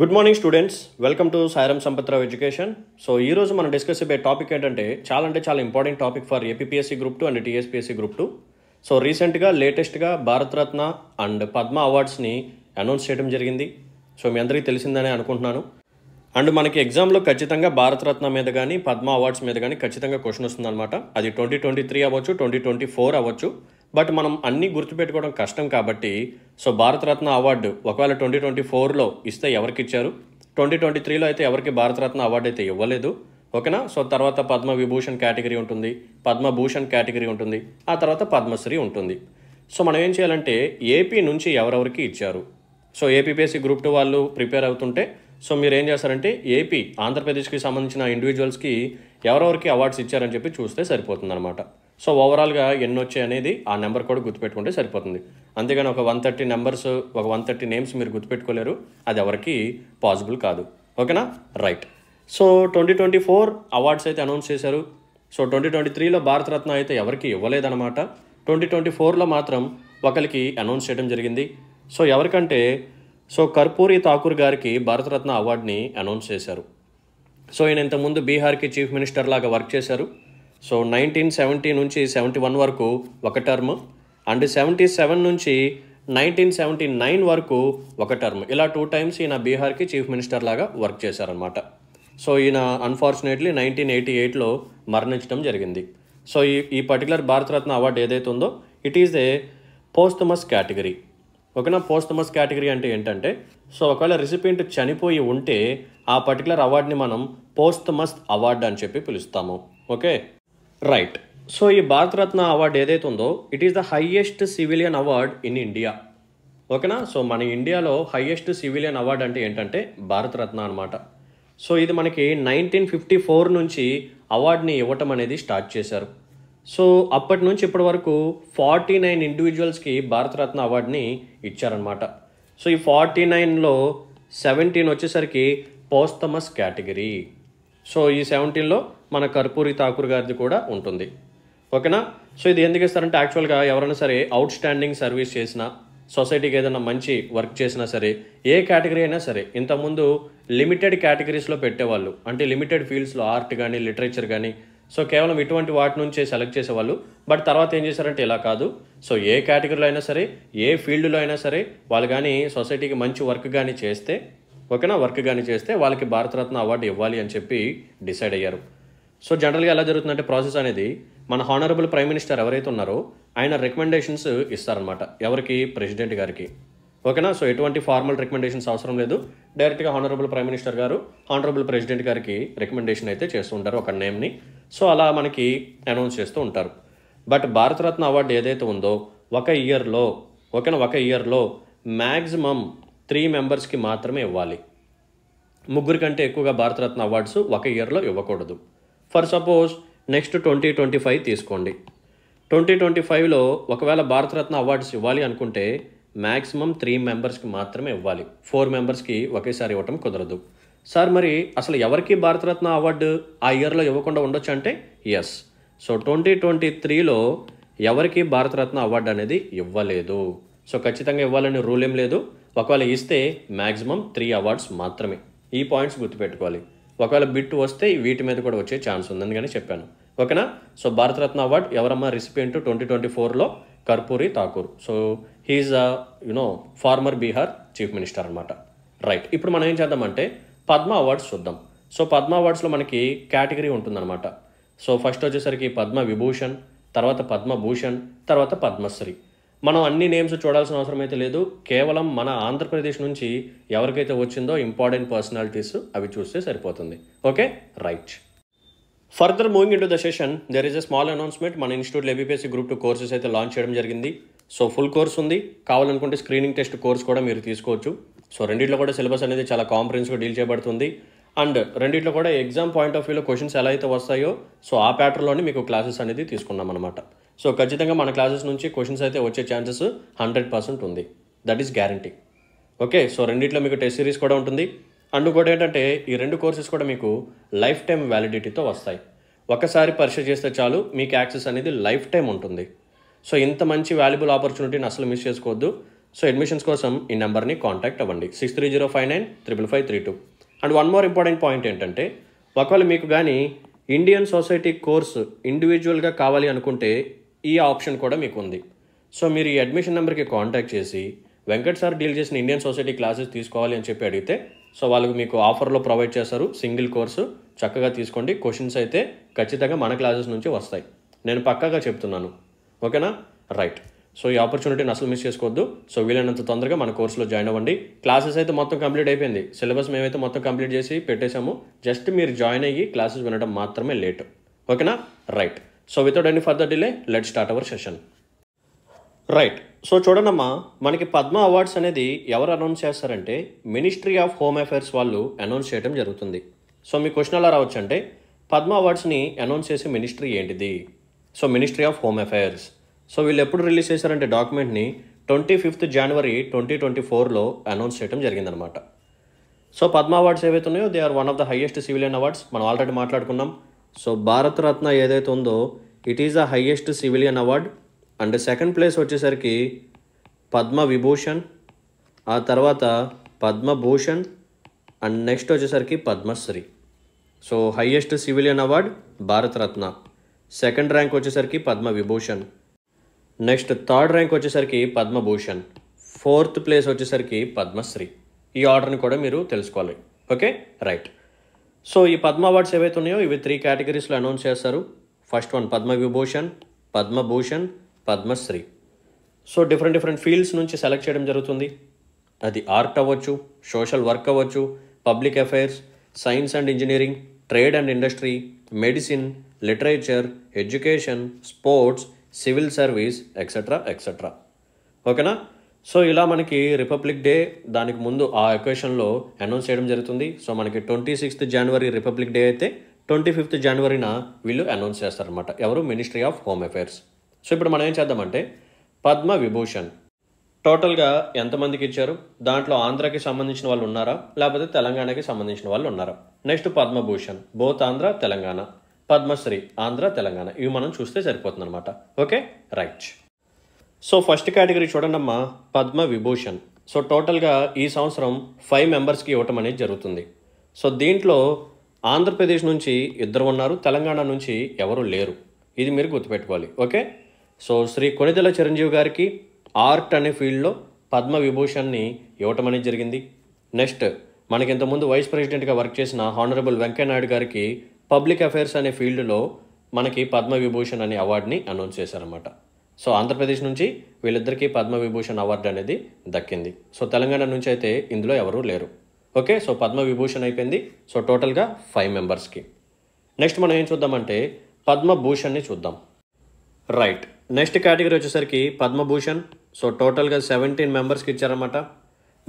good morning students welcome to Sairam Sampath Rao education so ఈ రోజు మనం డిస్కస్ అయిపోయే టాపిక్ ఏంటంటే చాలా అంటే చాలా important topic for APSC group two and TSPSC group two so రీసెంట్గా లేటెస్ట్గా భారతరత్న అండ్ పద్మ అవార్డ్స్ని అనౌన్స్ చేయడం జరిగింది సో మీ అందరికీ తెలిసిందని అనుకుంటున్నాను అండ్ మనకి ఎగ్జామ్లో ఖచ్చితంగా భారతరత్న మీద కానీ పద్మ అవార్డ్స్ మీద కానీ ఖచ్చితంగా క్వశ్చన్ వస్తుందన్నమాట అది ట్వంటీ ట్వంటీ త్రీ అవ్వచ్చు ట్వంటీ ట్వంటీ ఫోర్ అవ్వచ్చు బట్ మనం అన్నీ గుర్తుపెట్టుకోవడం కష్టం కాబట్టి సో భారతరత్న అవార్డు ఒకవేళ ట్వంటీ ట్వంటీ ఫోర్లో ఇస్తే ఎవరికి ఇచ్చారు ట్వంటీ ట్వంటీ త్రీలో అయితే ఎవరికి భారతరత్న అవార్డు అయితే ఇవ్వలేదు ఓకేనా సో తర్వాత పద్మ విభూషణ్ కేటగిరీ ఉంటుంది పద్మభూషణ్ కేటగిరీ ఉంటుంది ఆ తర్వాత పద్మశ్రీ ఉంటుంది సో మనం ఏం చేయాలంటే ఏపీ నుంచి ఎవరెవరికి ఇచ్చారు సో ఏపీపీఎస్సీ గ్రూప్ టూ వాళ్ళు ప్రిపేర్ అవుతుంటే సో మీరు ఏం చేస్తారంటే ఏపీ ఆంధ్రప్రదేశ్కి సంబంధించిన ఇండివిజువల్స్కి ఎవరెవరికి అవార్డ్స్ ఇచ్చారని చెప్పి చూస్తే సరిపోతుంది అనమాట సో ఓవరాల్గా ఎన్ని వచ్చాయి అనేది ఆ నెంబర్ కూడా గుర్తుపెట్టుకుంటే సరిపోతుంది అంతేగాని ఒక వన్ థర్టీ నెంబర్స్ ఒక వన్ థర్టీ నేమ్స్ మీరు గుర్తుపెట్టుకోలేరు అది ఎవరికి పాసిబుల్ కాదు ఓకేనా right so twenty twenty four awards అయితే అనౌన్స్ చేశారు సో ట్వంటీ ట్వంటీ త్రీలో భారతరత్న అయితే ఎవరికి ఇవ్వలేదన్నమాట ట్వంటీ ట్వంటీ ఫోర్లో మాత్రం ఒకరికి అనౌన్స్ చేయడం జరిగింది సో ఎవరికంటే సో కర్పూరి ఠాకూర్ గారికి భారతరత్న అవార్డుని అనౌన్స్ చేశారు సో ఈయన ఇంతకుముందు బీహార్కి చీఫ్ మినిస్టర్ లాగా వర్క్ చేశారు సో నైన్టీన్ సెవెంటీ నుంచి సెవెంటీ వన్ వరకు ఒక టర్మ్ అండ్ సెవెంటీ సెవెన్ నుంచి నైన్టీన్ సెవెంటీ నైన్ వరకు ఒక టర్మ్ ఇలా టూ టైమ్స్ ఈయన బీహార్కి చీఫ్ మినిస్టర్ లాగా వర్క్ చేశారనమాట సో ఈయన అన్ఫార్చునేట్లీ నైన్టీన్ ఎయిటీ ఎయిట్లో మరణించడం జరిగింది సో ఈ ఈ పర్టికులర్ భారతరత్న అవార్డు ఏదైతే ఉందో ఇట్ ఈజ్ ఏ పోస్తమస్ కేటగిరీ ఓకేనా పోస్తమస్ కేటగిరీ అంటే ఏంటంటే సో ఒకవేళ రిసిపియంట్ చనిపోయి ఉంటే ఆ పర్టికులర్ అవార్డుని మనం పోస్తమస్ అవార్డు అని చెప్పి పిలుస్తాము ఓకే రైట్ సో ఈ భారతరత్న అవార్డు ఏదైతే ఉందో it is the highest civilian award in India ఓకేనా సో మన ఇండియాలో హైయెస్ట్ సివిలియన్ అవార్డ్ అంటే ఏంటంటే భారతరత్న అనమాట సో ఇది మనకి నైన్టీన్ ఫిఫ్టీ ఫోర్ నుంచి అవార్డుని ఇవ్వటం అనేది స్టార్ట్ చేశారు సో అప్పటి నుంచి ఇప్పటి వరకు ఫార్టీ నైన్ ఇండివిజువల్స్కి భారతరత్న అవార్డుని ఇచ్చారనమాట సో ఈ ఫార్టీ నైన్లో సెవెంటీన్ వచ్చేసరికి పోస్తమస్ కేటగిరీ సో ఈ సెవెంటీన్లో మన కర్పూరి ఠాకూర్ గారిది కూడా ఉంటుంది ఓకేనా సో ఇది ఎందుకు ఇస్తారంటే యాక్చువల్గా ఎవరైనా సరే అవుట్ స్టాండింగ్ సర్వీస్ చేసినా సొసైటీకి ఏదైనా మంచి వర్క్ చేసినా సరే ఏ కేటగిరీ అయినా సరే ఇంతకుముందు లిమిటెడ్ కేటగిరీస్లో పెట్టేవాళ్ళు అంటే లిమిటెడ్ ఫీల్డ్స్లో ఆర్ట్ కానీ లిటరేచర్ కానీ సో కేవలం ఇటువంటి వాటి నుంచే సెలెక్ట్ చేసేవాళ్ళు బట్ తర్వాత ఏం చేశారంటే ఇలా కాదు సో ఏ కేటగిరీలో అయినా సరే ఏ ఫీల్డ్లో అయినా సరే వాళ్ళు కానీ సొసైటీకి మంచి వర్క్ కానీ చేస్తే ఓకేనా వర్క్ కానీ చేస్తే వాళ్ళకి భారతరత్న అవార్డు ఇవ్వాలి అని చెప్పి డిసైడ్ అయ్యారు సో జనరల్గా ఎలా జరుగుతుందంటే ప్రాసెస్ అనేది మన హానరబుల్ ప్రైమ్ మినిస్టర్ ఎవరైతే ఉన్నారో ఆయన రికమెండేషన్స్ ఇస్తారనమాట ఎవరికి ప్రెసిడెంట్ గారికి ఓకేనా సో ఎటువంటి ఫార్మల్ రికమెండేషన్స్ అవసరం లేదు డైరెక్ట్గా హానరబుల్ ప్రైమ్ మినిస్టర్ గారు హానరబుల్ ప్రెసిడెంట్ గారికి రికమెండేషన్ అయితే చేస్తూ ఉంటారు ఒక నేమ్ని సో అలా మనకి అనౌన్స్ చేస్తూ ఉంటారు బట్ భారతరత్న అవార్డు ఏదైతే ఉందో ఒక ఇయర్లో ఓకేనా ఒక ఇయర్లో మ్యాక్సిమం త్రీ మెంబర్స్కి మాత్రమే ఇవ్వాలి ముగ్గురు కంటే ఎక్కువగా భారతరత్న అవార్డ్స్ ఒక ఇయర్లో ఇవ్వకూడదు for suppose next twenty twenty five తీసుకోండి ట్వంటీ ట్వంటీ ఫైవ్లో ఒకవేళ భారతరత్న అవార్డ్స్ ఇవ్వాలి అనుకుంటే మ్యాక్సిమం త్రీ మెంబర్స్కి మాత్రమే ఇవ్వాలి ఫోర్ మెంబర్స్కి ఒకేసారి ఇవ్వటం కుదరదు సార్ మరి అసలు ఎవరికి భారతరత్న అవార్డు ఆ ఇయర్లో ఇవ్వకుండా ఉండొచ్చు అంటే ఎస్ సో ట్వంటీ ట్వంటీ త్రీలో ఎవరికి భారతరత్న అవార్డు అనేది ఇవ్వలేదు సో ఖచ్చితంగా ఇవ్వాలని రూల్ ఏం లేదు ఒకవేళ ఇస్తే మ్యాక్సిమం త్రీ అవార్డ్స్ మాత్రమే ఈ పాయింట్స్ గుర్తుపెట్టుకోవాలి ఒకవేళ బిట్ వస్తే వీటి మీద కూడా వచ్చే ఛాన్స్ ఉందని కానీ చెప్పాను ఓకేనా సో భారతరత్న అవార్డ్ ఎవరమ్మా రెసిపియంట్ ట్వంటీ ట్వంటీ ఫోర్లో Karpoori Thakur so he's you know farmer Bihar chief minister అనమాట రైట్ ఇప్పుడు మనం ఏం చేద్దామంటే పద్మ అవార్డ్స్ చూద్దాం సో పద్మ అవార్డ్స్లో మనకి కేటగిరీ ఉంటుందన్నమాట సో ఫస్ట్ వచ్చేసరికి పద్మ విభూషణ్ తర్వాత పద్మభూషణ్ తర్వాత పద్మశ్రీ మనం అన్ని నేమ్స్ చూడాల్సిన అవసరం అయితే లేదు కేవలం మన ఆంధ్రప్రదేశ్ నుంచి ఎవరికైతే వచ్చిందో ఇంపార్టెంట్ పర్సనాలిటీస్ అవి చూస్తే సరిపోతుంది okay right further moving into the session there is a small announcement మన ఇన్స్టిట్యూట్లో ఏబీపీఎస్సీ గ్రూప్ టూ కోర్సెస్ అయితే లాంచ్ చేయడం జరిగింది సో ఫుల్ కోర్స్ ఉంది కావాలనుకుంటే స్క్రీనింగ్ టెస్ట్ కోర్స్ కూడా మీరు తీసుకోవచ్చు సో రెండింటిలో కూడా సిలబస్ అనేది చాలా కాంప్రిహెన్స్గా డీల్ చేయబడుతుంది అండ్ రెండిట్లో కూడా ఎగ్జామ్ పాయింట్ ఆఫ్ వ్యూలో క్వశ్చన్స్ ఎలా అయితే వస్తాయో సో ఆ ప్యాటర్న్లోనే మీకు క్లాసెస్ అనేది తీసుకున్నాం అనమాట సో ఖచ్చితంగా మన క్లాసెస్ నుంచి క్వశ్చన్స్ అయితే వచ్చే ఛాన్సెస్ హండ్రెడ్ పర్సెంట్ ఉంది that is guarantee okay so రెండిట్లో మీకు టెస్ట్ సిరీస్ కూడా ఉంటుంది అండ్ ఇంకోటి ఏంటంటే ఈ రెండు కోర్సెస్ కూడా మీకు లైఫ్ టైం వ్యాలిడిటీతో వస్తాయి ఒకసారి పరీక్ష చేస్తే చాలు మీకు యాక్సెస్ అనేది లైఫ్ టైం ఉంటుంది సో ఇంత మంచి వాల్యుబుల్ ఆపర్చునిటీని అసలు మిస్ చేసుకోవద్దు సో అడ్మిషన్స్ కోసం ఈ నెంబర్ని కాంటాక్ట్ అవ్వండి six three zero five nine triple five three two and one more important point ఏంటంటే ఒకవేళ మీకు కానీ ఇండియన్ సొసైటీ కోర్సు ఇండివిజువల్గా కావాలి అనుకుంటే ఈ ఆప్షన్ కూడా మీకు ఉంది సో మీరు ఈ అడ్మిషన్ నెంబర్కి కాంటాక్ట్ చేసి వెంకట్ సార్ డీల్ చేసిన ఇండియన్ సొసైటీ క్లాసెస్ తీసుకోవాలి అని చెప్పి అడిగితే సో వాళ్ళకు మీకు ఆఫర్లో ప్రొవైడ్ చేస్తారు సింగిల్ కోర్సు చక్కగా తీసుకోండి క్వశ్చన్స్ అయితే ఖచ్చితంగా మన క్లాసెస్ నుంచి వస్తాయి నేను పక్కాగా చెప్తున్నాను ఓకేనా రైట్ సో ఈ ఆపర్చునిటీని అసలు మిస్ చేసుకోవద్దు సో వీలైనంత తొందరగా మన కోర్సులో జాయిన్ అవ్వండి క్లాసెస్ అయితే మొత్తం కంప్లీట్ అయిపోయింది సిలబస్ మేమైతే మొత్తం కంప్లీట్ చేసి పెట్టేశాము జస్ట్ మీరు జాయిన్ అయ్యి క్లాసెస్ వినడం మాత్రమే లేట్ ఓకేనా right so without any further delay let start our session right so చూడనమ్మా మనకి పద్మ అవార్డ్స్ అనేది ఎవరు అనౌన్స్ చేస్తారంటే మినిస్ట్రీ ఆఫ్ హోమ్ అఫైర్స్ వాళ్ళు అనౌన్స్ చేయడం జరుగుతుంది సో మీ క్వశ్చన్ ఎలా రావచ్చు అంటే పద్మ అవార్డ్స్ని అనౌన్స్ చేసే మినిస్ట్రీ ఏంటిది so ministry of home affairs so వీళ్ళు ఎప్పుడు రిలీజ్ చేశారంటే డాక్యుమెంట్ని ట్వంటీ ఫిఫ్త్ జనవరి ట్వంటీ ట్వంటీ ఫోర్లో అనౌన్స్ చేయడం జరిగిందనమాట సో పద్మ అవార్డ్స్ ఏవైతే ఉన్నాయో they are one of the highest civilian awards మనం ఆల్రెడీ మాట్లాడుకున్నాం సో భారత రత్న ఏదైతే ఉందో it is the highest civilian award and second place వచ్చేసరికి పద్మ విభూషణ్ ఆ తర్వాత పద్మభూషణ్ అండ్ నెక్స్ట్ వచ్చేసరికి Padmashri so highest civilian award Bharat Ratna second rank వచ్చేసరికి Padma Vibhushan next third rank వచ్చేసరికి పద్మభూషణ్ ఫోర్త్ ప్లేస్ వచ్చేసరికి పద్మశ్రీ ఈ ఆర్డర్ని కూడా మీరు తెలుసుకోవాలి ఓకే రైట్ సో ఈ పద్మ అవార్డ్స్ ఏవైతే ఉన్నాయో ఇవి త్రీ కేటగిరీస్లో అనౌన్స్ చేస్తారు first one Padma Vibhushan Padma Bhushan Padma Shri so different different fields నుంచి సెలెక్ట్ చేయడం జరుగుతుంది అది ఆర్ట్ అవ్వచ్చు సోషల్ వర్క్ అవ్వచ్చు public affairs science and engineering trade and industry medicine literature education sports civil service etcetera etcetera ఓకేనా సో ఇలా మనకి రిపబ్లిక్ డే దానికి ముందు ఆ ఎక్వేషన్లో అనౌన్స్ చేయడం జరుగుతుంది సో మనకి ట్వంటీ సిక్స్త్ జనవరి రిపబ్లిక్ డే అయితే ట్వంటీ ఫిఫ్త్ జనవరిన వీళ్ళు అనౌన్స్ చేస్తారనమాట ఎవరు ministry of home affairs so ఇప్పుడు మనం ఏం చేద్దామంటే పద్మ విభూషణ్ టోటల్గా ఎంతమందికి ఇచ్చారు దాంట్లో ఆంధ్రాకి సంబంధించిన వాళ్ళు ఉన్నారా లేకపోతే తెలంగాణకి సంబంధించిన వాళ్ళు ఉన్నారా నెక్స్ట్ పద్మభూషణ్ బోత్ ఆంధ్ర తెలంగాణ పద్మశ్రీ ఆంధ్ర తెలంగాణ ఇవి మనం చూస్తే సరిపోతుంది అనమాట okay right so first category చూడండి అమ్మా పద్మ విభూషణ్ సో టోటల్గా ఈ సంవత్సరం ఫైవ్ మెంబర్స్కి ఇవ్వటం అనేది జరుగుతుంది సో దీంట్లో ఆంధ్రప్రదేశ్ నుంచి ఇద్దరు ఉన్నారు తెలంగాణ నుంచి ఎవరు లేరు ఇది మీరు గుర్తుపెట్టుకోవాలి ఓకే సో శ్రీ కొనిదెల చిరంజీవి గారికి ఆర్ట్ అనే ఫీల్డ్లో పద్మ విభూషణ్ని ఇవ్వటం అనేది జరిగింది నెక్స్ట్ మనకి ఇంతకుముందు వైస్ ప్రెసిడెంట్గా వర్క్ చేసిన హానరబుల్ వెంకయ్యనాయుడు గారికి పబ్లిక్ అఫైర్స్ అనే ఫీల్డ్లో మనకి పద్మవిభూషణ్ అనే అవార్డుని అనౌన్స్ చేశారనమాట సో ఆంధ్రప్రదేశ్ నుంచి వీళ్ళిద్దరికీ పద్మవిభూషణ్ అవార్డు అనేది దక్కింది సో తెలంగాణ నుంచి అయితే ఇందులో ఎవరూ లేరు ఓకే సో పద్మవిభూషణ్ అయిపోయింది సో టోటల్గా ఫైవ్ మెంబర్స్కి నెక్స్ట్ మనం ఏం చూద్దామంటే పద్మభూషణ్ని చూద్దాం రైట్ నెక్స్ట్ కేటగిరీ వచ్చేసరికి పద్మభూషణ్ సో టోటల్గా సెవెంటీన్ మెంబర్స్కి ఇచ్చారన్నమాట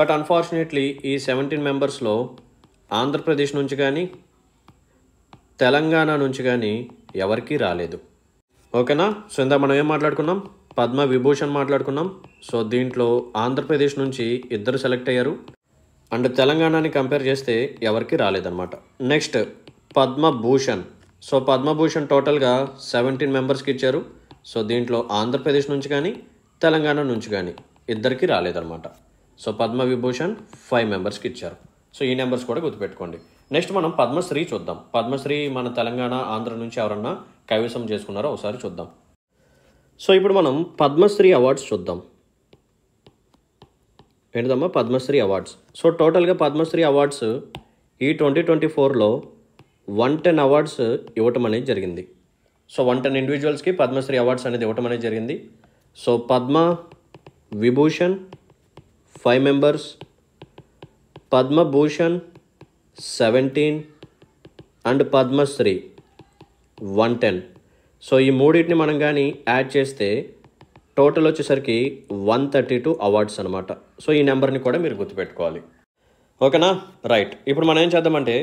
బట్ అన్ఫార్చునేట్లీ ఈ సెవెంటీన్ మెంబర్స్లో ఆంధ్రప్రదేశ్ నుంచి కానీ తెలంగాణ నుంచి కానీ ఎవరికీ రాలేదు ఓకేనా సో ఇందా మనం ఏం మాట్లాడుకున్నాం పద్మ విభూషణ్ మాట్లాడుకున్నాం సో దీంట్లో ఆంధ్రప్రదేశ్ నుంచి ఇద్దరు సెలెక్ట్ అయ్యారు అండ్ తెలంగాణని కంపేర్ చేస్తే ఎవరికి రాలేదన్నమాట నెక్స్ట్ పద్మభూషణ్ సో పద్మభూషణ్ టోటల్గా సెవెంటీన్ మెంబర్స్కి ఇచ్చారు సో దీంట్లో ఆంధ్రప్రదేశ్ నుంచి కానీ తెలంగాణ నుంచి కానీ ఇద్దరికి రాలేదన్నమాట సో పద్మ విభూషణ్ ఫైవ్ మెంబర్స్కి ఇచ్చారు సో ఈ నెంబర్స్ కూడా గుర్తుపెట్టుకోండి నెక్స్ట్ మనం పద్మశ్రీ చూద్దాం పద్మశ్రీ మన తెలంగాణ ఆంధ్ర నుంచి ఎవరన్నా కైవసం చేసుకున్నారో ఒకసారి చూద్దాం సో ఇప్పుడు మనం పద్మశ్రీ అవార్డ్స్ చూద్దాం ఏంటిదమ్మా పద్మశ్రీ అవార్డ్స్ సో టోటల్గా పద్మశ్రీ అవార్డ్స్ ఈ ట్వంటీ ట్వంటీ ఫోర్లో వన్ టెన్ అవార్డ్స్ ఇవ్వటం అనేది జరిగింది సో వన్ టెన్ ఇండివిజువల్స్కి పద్మశ్రీ అవార్డ్స్ అనేది ఇవ్వటం అనేది జరిగింది so Padma Vibhushan five members Padma Bhushan seventeen and Padma Shri one ten so ఈ మూడింటిని మనం కానీ యాడ్ చేస్తే టోటల్ వచ్చేసరికి వన్ థర్టీ టూ అవార్డ్స్ అనమాట సో ఈ నెంబర్ని కూడా మీరు గుర్తుపెట్టుకోవాలి ఓకేనా రైట్ ఇప్పుడు మనం ఏం చేద్దామంటే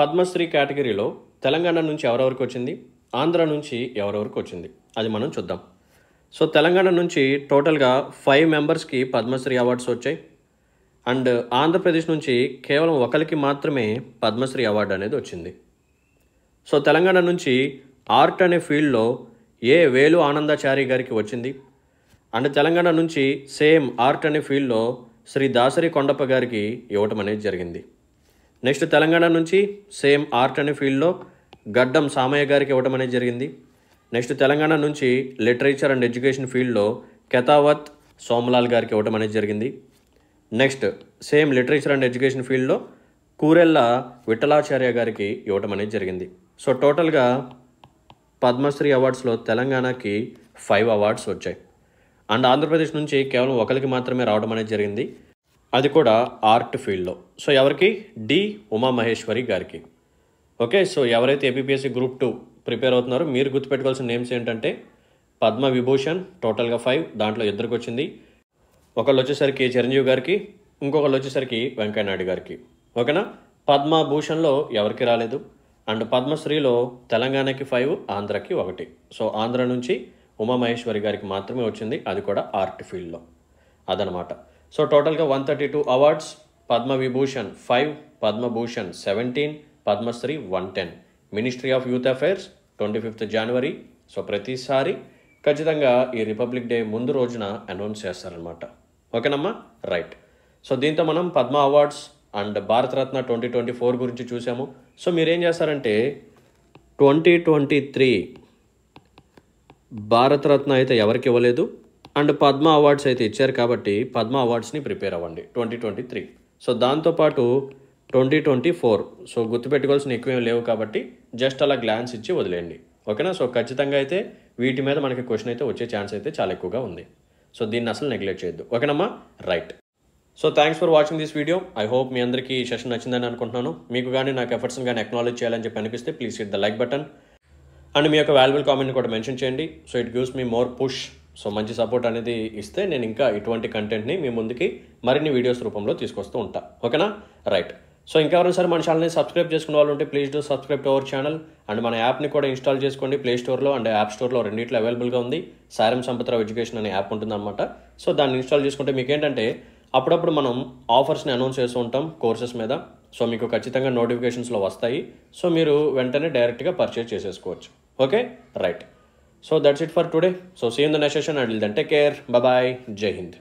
పద్మశ్రీ కేటగిరీలో తెలంగాణ నుంచి ఎవరెవరికి వచ్చింది ఆంధ్ర నుంచి ఎవరెవరికి వచ్చింది అది మనం చూద్దాం సో తెలంగాణ నుంచి టోటల్గా ఫైవ్ మెంబర్స్కి పద్మశ్రీ అవార్డ్స్ వచ్చాయి అండ్ ఆంధ్రప్రదేశ్ నుంచి కేవలం ఒకరికి మాత్రమే పద్మశ్రీ అవార్డు అనేది వచ్చింది సో తెలంగాణ నుంచి ఆర్ట్ అనే ఫీల్డ్లో ఏ వేలు ఆనందాచారి గారికి వచ్చింది అండ్ తెలంగాణ నుంచి సేమ్ ఆర్ట్ అనే ఫీల్డ్లో శ్రీ దాసరి కొండప్ప గారికి ఇవ్వటం అనేది జరిగింది నెక్స్ట్ తెలంగాణ నుంచి సేమ్ ఆర్ట్ అనే ఫీల్డ్లో గడ్డం సామయ్య గారికి ఇవ్వటం అనేది జరిగింది నెక్స్ట్ తెలంగాణ నుంచి లిటరేచర్ అండ్ ఎడ్యుకేషన్ ఫీల్డ్లో కెతావత్ సోమలాల్ గారికి ఇవ్వటం అనేది జరిగింది next same literature and education ఫీల్డ్లో కూరెల్ల విఠలాచార్య గారికి ఇవ్వటం అనేది జరిగింది సో టోటల్గా పద్మశ్రీ అవార్డ్స్లో తెలంగాణకి ఫైవ్ అవార్డ్స్ వచ్చాయి అండ్ ఆంధ్రప్రదేశ్ నుంచి కేవలం ఒకరికి మాత్రమే రావడం అనేది జరిగింది అది కూడా ఆర్ట్ ఫీల్డ్లో సో ఎవరికి డి ఉమామహేశ్వరి గారికి ఓకే సో ఎవరైతే ఏపీఎస్సి గ్రూప్ టూ ప్రిపేర్ అవుతున్నారో మీరు గుర్తుపెట్టుకోవాల్సిన నేమ్స్ ఏంటంటే పద్మ విభూషణ్ టోటల్గా ఫైవ్ దాంట్లో ఇద్దరికి వచ్చింది ఒకళ్ళు వచ్చేసరికి చిరంజీవి గారికి ఇంకొకళ్ళు వచ్చేసరికి వెంకయ్యనాయుడు గారికి ఓకేనా పద్మభూషణ్లో ఎవరికి రాలేదు అండ్ పద్మశ్రీలో తెలంగాణకి ఫైవ్ ఆంధ్రకి ఒకటి సో ఆంధ్ర నుంచి ఉమామహేశ్వరి గారికి మాత్రమే వచ్చింది అది కూడా ఆర్ట్ ఫీల్డ్లో అదనమాట సో టోటల్గా one thirty two awards Padma Vibhushan five Padma Bhushan seventeen Padma Shri one ten ministry of youth affairs twenty fifth January so ప్రతిసారి ఖచ్చితంగా ఈ రిపబ్లిక్ డే ముందు రోజున అనౌన్స్ చేస్తారనమాట ఓకేనమ్మా రైట్ సో దీంతో మనం Padma awards and Bharat Ratna twenty twenty four గురించి చూసాము సో మీరేం చేస్తారంటే ట్వంటీ ట్వంటీ త్రీ భారతరత్న అయితే ఎవరికి ఇవ్వలేదు అండ్ పద్మ అవార్డ్స్ అయితే ఇచ్చారు కాబట్టి పద్మ అవార్డ్స్ని ప్రిపేర్ అవ్వండి ట్వంటీ ట్వంటీ త్రీ సో దాంతోపాటు ట్వంటీ ట్వంటీ ఫోర్ సో గుర్తుపెట్టుకోవాల్సిన ఎక్కువేం లేవు కాబట్టి జస్ట్ అలా గ్లాన్స్ ఇచ్చి వదిలేయండి ఓకేనా సో ఖచ్చితంగా అయితే వీటి మీద మనకి క్వశ్చన్ అయితే వచ్చే ఛాన్స్ అయితే చాలా ఎక్కువగా ఉంది సో దీన్ని అసలు నెగ్లెక్ట్ చేయొద్దు ఓకేనమ్మా right so thanks for watching this video I hope మీ అందరికీ ఈ సెషన్ నచ్చిందని అనుకుంటున్నాను మీకు కానీ నాకు ఎఫర్ట్స్ని కానీ అక్నాలెజ్ చేయాలని చెప్పి అనిపిస్తే please hit the like button and మీ యొక్క వాల్యుబుల్ కామెంట్ని కూడా మెన్షన్ చేయండి so it gives me more push so మంచి సపోర్ట్ అనేది ఇస్తే నేను ఇంకా ఇటువంటి కంటెంట్ని మీ ముందుకి మరిన్ని వీడియోస్ రూపంలో తీసుకొస్తూ ఉంటా ఓకేనా రైట్ సో ఇంకెవరైనా సరే మన ఛానల్ని సబ్స్క్రైబ్ చేసుకున్న వాళ్ళు ఉంటే please do subscribe to our channel and మన యాప్ని కూడా ఇన్స్టాల్ చేసుకోండి ప్లే స్టోర్లో అండ్ యాప్ స్టోర్లో రెండింటిలో అవైలబుల్గా ఉంది సారం సంపత్రావు ఎడ్యుకేషన్ అనే యాప్ ఉంటుందన్నమాట సో దాన్ని ఇన్స్టాల్ చేసుకుంటే మీకు ఏంటంటే అప్పుడప్పుడు మనం ఆఫర్స్ని అనౌన్స్ చేస్తూ ఉంటాం కోర్సెస్ మీద సో మీకు ఖచ్చితంగా నోటిఫికేషన్స్లో వస్తాయి సో మీరు వెంటనే డైరెక్ట్గా పర్చేజ్ చేసేసుకోవచ్చు okay right so that's it for today so see in the next session and then take care bye Jai Hind